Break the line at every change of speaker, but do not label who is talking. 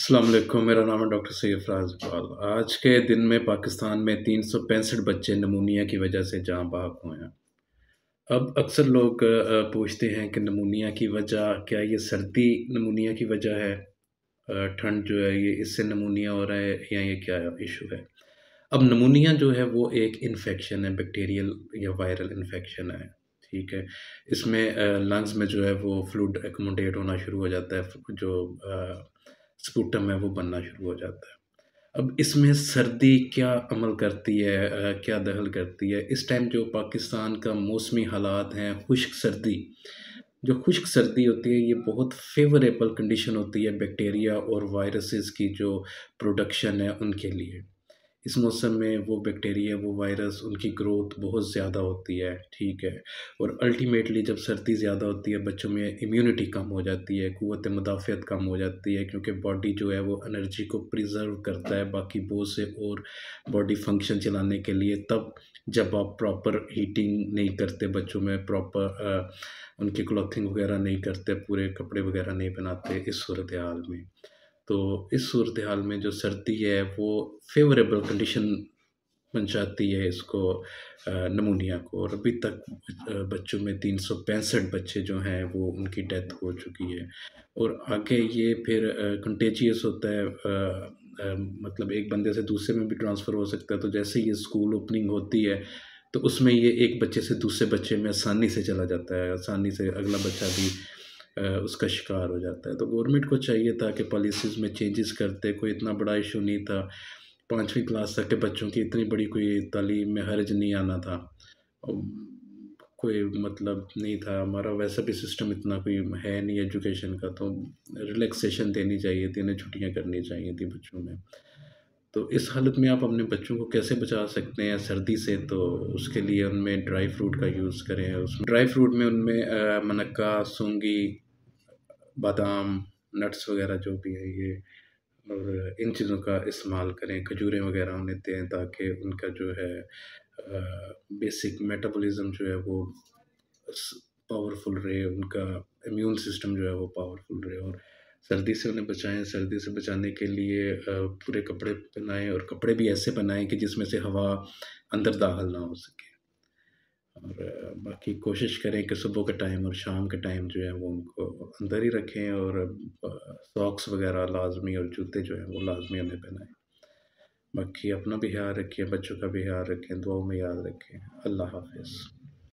असलम मेरा नाम है डॉक्टर सैफ राजपाल आज के दिन में पाकिस्तान में तीन सौ पैंसठ बच्चे नमूनिया की वजह से जहाँ बाहक हुए हैं अब अक्सर लोग पूछते हैं कि नमूनिया की वजह क्या ये सर्दी नमूनिया की वजह है ठंड जो है ये इससे नमूनिया हो रहा है या ये क्या इशू है अब नमूनिया जो है वो एक इन्फेक्शन है बैक्टीरियल या वायरल इन्फेक्शन है ठीक है इसमें लंग्स में जो है वो फ्लूड एकोमोडेट होना शुरू हो जाता है जो स्पूटम है वो बनना शुरू हो जाता है अब इसमें सर्दी क्या अमल करती है क्या दखल करती है इस टाइम जो पाकिस्तान का मौसमी हालात हैं खुश्क सर्दी जो खुश्क सर्दी होती है ये बहुत फेवरेबल कंडीशन होती है बैक्टीरिया और वायरसेस की जो प्रोडक्शन है उनके लिए इस मौसम में वो बैक्टीरिया वो वायरस उनकी ग्रोथ बहुत ज़्यादा होती है ठीक है और अल्टीमेटली जब सर्दी ज़्यादा होती है बच्चों में इम्यूनिटी कम हो जाती है क़वत मुदाफ़त कम हो जाती है क्योंकि बॉडी जो है वो एनर्जी को प्रिजर्व करता है बाकी बहुत से और बॉडी फंक्शन चलाने के लिए तब जब आप प्रॉपर हीटिंग नहीं करते बच्चों में प्रॉपर उनकी क्लॉथिंग वगैरह नहीं करते पूरे कपड़े वगैरह नहीं बनाते इस सूरत हाल में तो इस सूरत हाल में जो सर्दी है वो फेवरेबल कंडीशन बन जाती है इसको नमूनिया को और अभी तक बच्चों में तीन सौ पैंसठ बच्चे जो हैं वो उनकी डेथ हो चुकी है और आगे ये फिर कंटेजियस होता है आ, मतलब एक बंदे से दूसरे में भी ट्रांसफ़र हो सकता है तो जैसे ये स्कूल ओपनिंग होती है तो उसमें ये एक बच्चे से दूसरे बच्चे में आसानी से चला जाता है आसानी से अगला बच्चा भी उसका शिकार हो जाता है तो गवर्नमेंट को चाहिए था कि पॉलिसीज़ में चेंजेस करते कोई इतना बड़ा इशू नहीं था पाँचवीं क्लास तक के बच्चों की इतनी बड़ी कोई तालीम में हर्ज नहीं आना था कोई मतलब नहीं था हमारा वैसा भी सिस्टम इतना कोई है नहीं एजुकेशन का तो रिलैक्सेशन देनी चाहिए थी इन्हें छुट्टियाँ करनी चाहिए थी बच्चों में तो इस हालत में आप अपने बच्चों को कैसे बचा सकते हैं सर्दी से तो उसके लिए उनमें ड्राई फ्रूट का यूज़ करें उसमें ड्राई फ्रूट में उनमें मनक्का सूंगी बादाम नट्स वगैरह जो भी है ये और इन चीज़ों का इस्तेमाल करें खजूरें वगैरह उन्हें दें ताकि उनका जो है बेसिक मेटाबॉलिज्म जो है वो पावरफुल रहे उनका इम्यून सिस्टम जो है वो पावरफुल रहे और सर्दी से उन्हें बचाएं सर्दी से बचाने के लिए पूरे कपड़े पहनाएं और कपड़े भी ऐसे बनाएं कि जिसमें से हवा अंदर दाखिल ना हो सके और बाकी कोशिश करें कि सुबह का टाइम और शाम का टाइम जो है वो उनको अंदर ही रखें और सॉक्स वगैरह लाजमी और जूते जो हैं वो लाजमी हमें पहनाएं बाकी अपना भी ख्याल रखें बच्चों का भी ख्याल रखें दुआओं में याद रखें अल्लाह हाफिज़